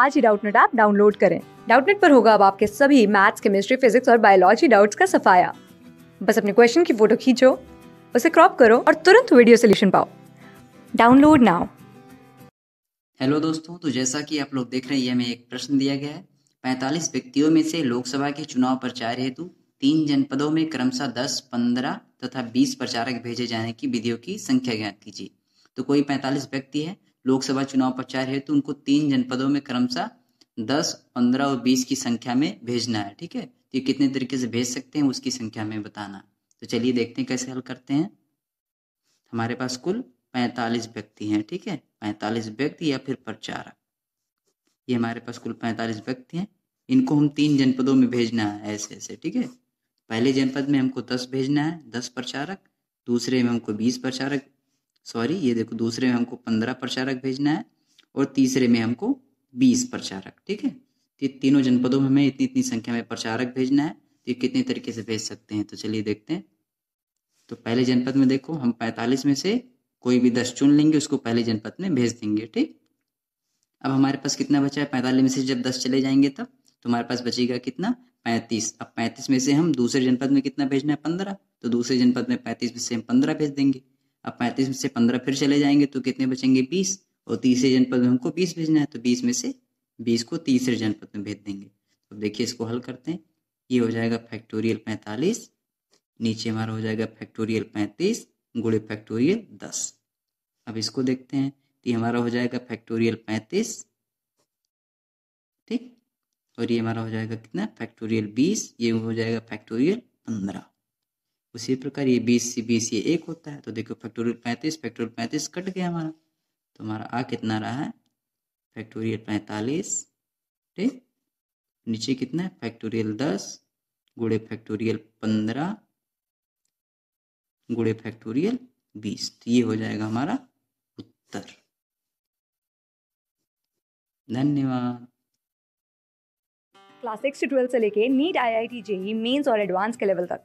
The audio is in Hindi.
आज ही डाउटनेट ऐप डाउनलोड करें डाउटनेट पर होगा अब आपके सभी मैथ्स केमिस्ट्री फिजिक्स और बायोलॉजी डाउट्स का सफाया बस अपने क्वेश्चन की फोटो खींचो उसे क्रॉप करो और तुरंत वीडियो सोल्यूशन पाओ डाउनलोड नाउ हेलो दोस्तों तो जैसा कि आप लोग देख रहे हैं हमें एक प्रश्न दिया गया है 45 व्यक्तियों में से लोकसभा के चुनाव प्रचार हेतु तीन जनपदों में क्रमशः 10, 15 तथा 20 प्रचारक भेजे जाने की विधियों की संख्या ज्ञात कीजिए तो कोई 45 व्यक्ति है लोकसभा चुनाव प्रचार हेतु तो उनको तीन जनपदों में क्रमशः दस पंद्रह और बीस की संख्या में भेजना है ठीक है तो ये कितने तरीके से भेज सकते हैं उसकी संख्या में बताना तो चलिए देखते हैं कैसे हल करते हैं हमारे पास कुल पैंतालीस व्यक्ति हैं ठीक है पैंतालीस व्यक्ति या फिर प्रचारक ये हमारे पास कुल पैंतालीस व्यक्ति हैं इनको हम तीन जनपदों में भेजना है ऐसे ऐसे ठीक है पहले जनपद में हमको दस भेजना है दस प्रचारक दूसरे में हमको बीस प्रचारक सॉरी ये देखो दूसरे में हमको पंद्रह प्रचारक भेजना है और तीसरे में हमको बीस प्रचारक ठीक है तो तीनों जनपदों में हमें इतनी इतनी संख्या में प्रचारक भेजना है तो ये कितने तरीके से भेज सकते हैं तो चलिए देखते हैं तो पहले जनपद में देखो हम पैंतालीस में से कोई भी दस चुन लेंगे उसको पहले जनपद में भेज देंगे ठीक अब हमारे पास कितना बचा है पैंतालीस में से जब दस चले जाएंगे तब तो हमारे पास बचेगा कितना पैंतीस अब पैंतीस में से हम दूसरे जनपद में कितना भेजना है पंद्रह तो दूसरे जनपद में पैंतीस में से हम पंद्रह भेज देंगे अब पैंतीस में से पंद्रह फिर चले जाएंगे तो कितने बचेंगे बीस और तीसरे जनपद में हमको बीस भेजना है तो बीस में से बीस को तीसरे जनपद में भेज देंगे अब देखिए इसको हल करते हैं ये हो जाएगा फैक्टोरियल पैंतालीस नीचे हमारा हो जाएगा फैक्टोरियल पैंतीस गुड़े फैक्टोरियल दस अब इसको देखते हैं तो ये हमारा हो जाएगा फैक्टोरियल पैंतीस ठीक और ये हमारा हो जाएगा कितना फैक्टोरियल बीस ये हो जाएगा फैक्टोरियल पंद्रह उसी प्रकार ये बीस से बीस ये एक होता है तो देखो फैक्टोरियल पैंतीस फैक्टोरियल पैंतीस कट गया हमारा तो हमारा आ कितना रहा है फैक्टोरियल पैंतालीस ठीक नीचे कितना है फैक्टोरियल दस गुड़े फैक्टोरियल पंद्रह गुड़े फैक्टोरियल बीस तो ये हो जाएगा हमारा उत्तर धन्यवाद क्लास सिक्स से से लेके NEET I I T JEE mains और एडवांस के लेवल तक